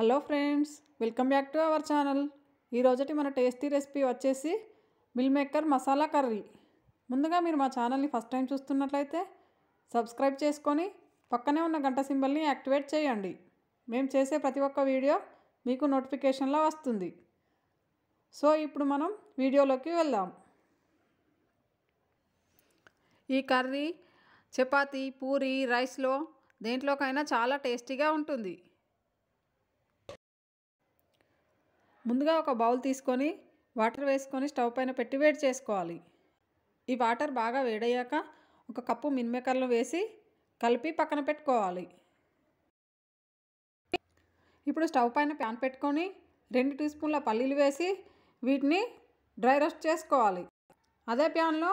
hello friends welcome back to our channel ఈరోజుటి మన tasty recipe వచ్చేసి మిల్ మేకర్ మసాలా కర్రీ ముందుగా మీరు మా ఛానల్ని ఫస్ట్ టైం చూస్తున్నట్లయితే సబ్స్క్రైబ్ చేసుకొని పక్కనే ఉన్న గంట సింబల్ని యాక్టివేట్ చేయండి మేము చేసే ప్రతి ఒక్క వీడియో మీకు నోటిఫికేషన్లో వస్తుంది సో ఇప్పుడు మనం వీడియోలోకి వెళ్దాం ఈ కర్రీ చపాతి పూరి రైస్లో దేంట్లోకైనా చాలా టేస్టీగా ఉంటుంది ముందుగా ఒక బౌల్ తీసుకొని వాటర్ వేసుకొని స్టవ్ పైన పెట్టి వేడి చేసుకోవాలి ఈ వాటర్ బాగా వేడయ్యాక ఒక కప్పు మినిమేకర్లు వేసి కలిపి పక్కన పెట్టుకోవాలి ఇప్పుడు స్టవ్ పైన ప్యాన్ పెట్టుకొని రెండు టీ స్పూన్ల పల్లీలు వేసి వీటిని డ్రై రోస్ట్ చేసుకోవాలి అదే ప్యాన్లో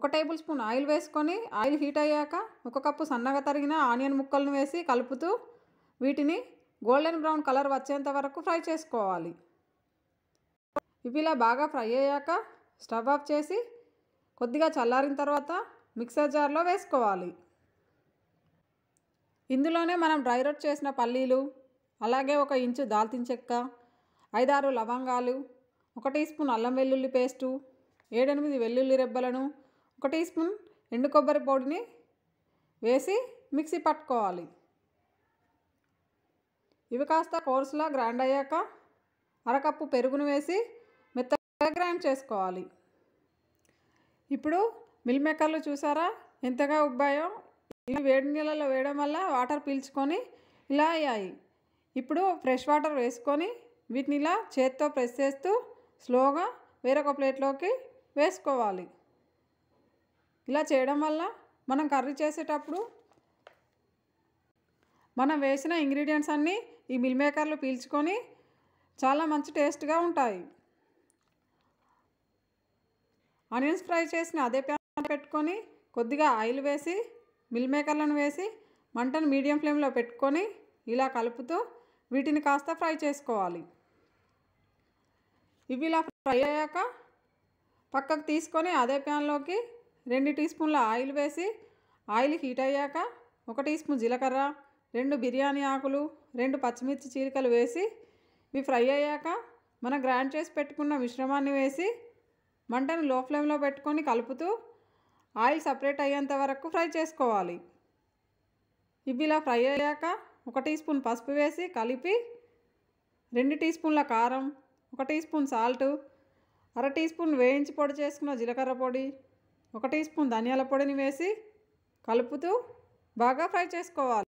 ఒక టేబుల్ స్పూన్ ఆయిల్ వేసుకొని ఆయిల్ హీట్ అయ్యాక ఒక కప్పు సన్నగా తరిగిన ఆనియన్ ముక్కలను వేసి కలుపుతూ వీటిని గోల్డెన్ బ్రౌన్ కలర్ వచ్చేంత వరకు ఫ్రై చేసుకోవాలి ఇవి ఇలా బాగా ఫ్రై అయ్యాక స్టవ్ ఆఫ్ చేసి కొద్దిగా చల్లారిన తర్వాత మిక్సర్ జార్లో వేసుకోవాలి ఇందులోనే మనం డ్రై రోట్ చేసిన పల్లీలు అలాగే ఒక ఇంచు దాల్చిన చెక్క ఐదారు లవంగాలు ఒక టీ స్పూన్ అల్లం వెల్లుల్లి పేస్టు ఏడెనిమిది వెల్లుల్లి రెబ్బలను ఒక టీ స్పూన్ ఎండు కొబ్బరి పొడిని వేసి మిక్సీ పట్టుకోవాలి ఇవి కాస్త కోర్సులా గ్రైండ్ అయ్యాక అరకప్పు పెరుగును వేసి గ్రైండ్ చేసుకోవాలి ఇప్పుడు మిల్ మేకర్లు చూసారా ఎంతగా ఉబ్బాయో ఇవి వేడి నీళ్ళలో వేయడం వల్ల వాటర్ పీల్చుకొని ఇలా అయ్యాయి ఇప్పుడు ఫ్రెష్ వాటర్ వేసుకొని వీటిని ఇలా చేత్తో ప్రెస్ చేస్తూ స్లోగా వేరొక ప్లేట్లోకి వేసుకోవాలి ఇలా చేయడం వల్ల మనం కర్రీ చేసేటప్పుడు మనం వేసిన ఇంగ్రీడియంట్స్ అన్నీ ఈ మిల్ మేకర్లు పీల్చుకొని చాలా మంచి టేస్ట్గా ఉంటాయి ఆనియన్స్ ఫ్రై చేసిన అదే ప్యాన్ పెట్టుకొని కొద్దిగా ఆయిల్ వేసి మిల్ మేకర్లను వేసి మంటను మీడియం ఫ్లేమ్లో పెట్టుకొని ఇలా కలుపుతూ వీటిని కాస్త ఫ్రై చేసుకోవాలి ఇవి ఇలా ఫ్రై అయ్యాక పక్కకు తీసుకొని అదే ప్యాన్లోకి రెండు టీ స్పూన్ల ఆయిల్ వేసి ఆయిల్ హీట్ అయ్యాక ఒక టీ స్పూన్ జీలకర్ర రెండు బిర్యానీ ఆకులు రెండు పచ్చిమిర్చి చీలికలు వేసి ఇవి ఫ్రై అయ్యాక మనం గ్రైండ్ చేసి పెట్టుకున్న మిశ్రమాన్ని వేసి మంటను లో ఫ్లేమ్లో పెట్టుకొని కలుపుతూ ఆయిల్ సపరేట్ అయ్యేంత వరకు ఫ్రై చేసుకోవాలి ఇవి ఇలా ఫ్రై అయ్యాక ఒక టీ స్పూన్ పసుపు వేసి కలిపి రెండు టీ స్పూన్ల కారం ఒక టీ స్పూన్ సాల్ట్ అర టీ స్పూన్ వేయించి పొడి చేసుకున్న జీలకర్ర పొడి ఒక టీ స్పూన్ ధనియాల పొడిని వేసి కలుపుతూ బాగా ఫ్రై చేసుకోవాలి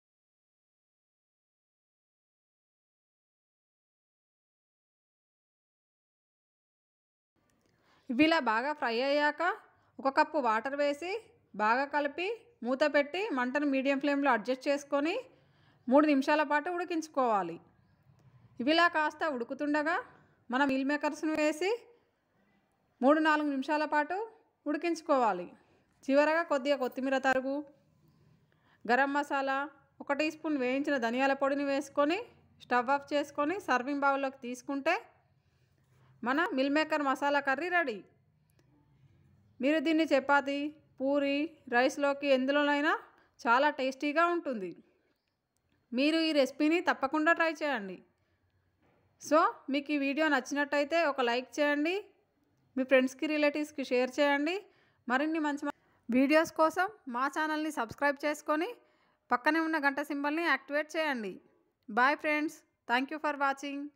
ఇవి ఇలా బాగా ఫ్రై అయ్యాక ఒక కప్పు వాటర్ వేసి బాగా కలిపి మూత పెట్టి మంటను మీడియం ఫ్లేమ్లో అడ్జస్ట్ చేసుకొని మూడు నిమిషాల పాటు ఉడికించుకోవాలి ఇవి ఇలా కాస్త ఉడుకుతుండగా మనం మిల్ మేకర్స్ను వేసి మూడు నాలుగు నిమిషాల పాటు ఉడికించుకోవాలి చివరగా కొద్దిగా కొత్తిమీర తరుగు గరం మసాలా ఒక టీ స్పూన్ వేయించిన ధనియాల పొడిని వేసుకొని స్టవ్ ఆఫ్ చేసుకొని సర్వింగ్ బౌల్లోకి తీసుకుంటే మన meal maker masala curry ready మీరు దీన్ని చపాతి పూరి రైస్లోకి ఎందులోనైనా చాలా టేస్టీగా ఉంటుంది మీరు ఈ రెసిపీని తప్పకుండా ట్రై చేయండి సో మీకు ఈ వీడియో నచ్చినట్టయితే ఒక లైక్ చేయండి మీ ఫ్రెండ్స్కి రిలేటివ్స్కి షేర్ చేయండి మరిన్ని మంచి వీడియోస్ కోసం మా ఛానల్ని సబ్స్క్రైబ్ చేసుకొని పక్కనే ఉన్న గంట సింబల్ని యాక్టివేట్ చేయండి bye friends thank you for watching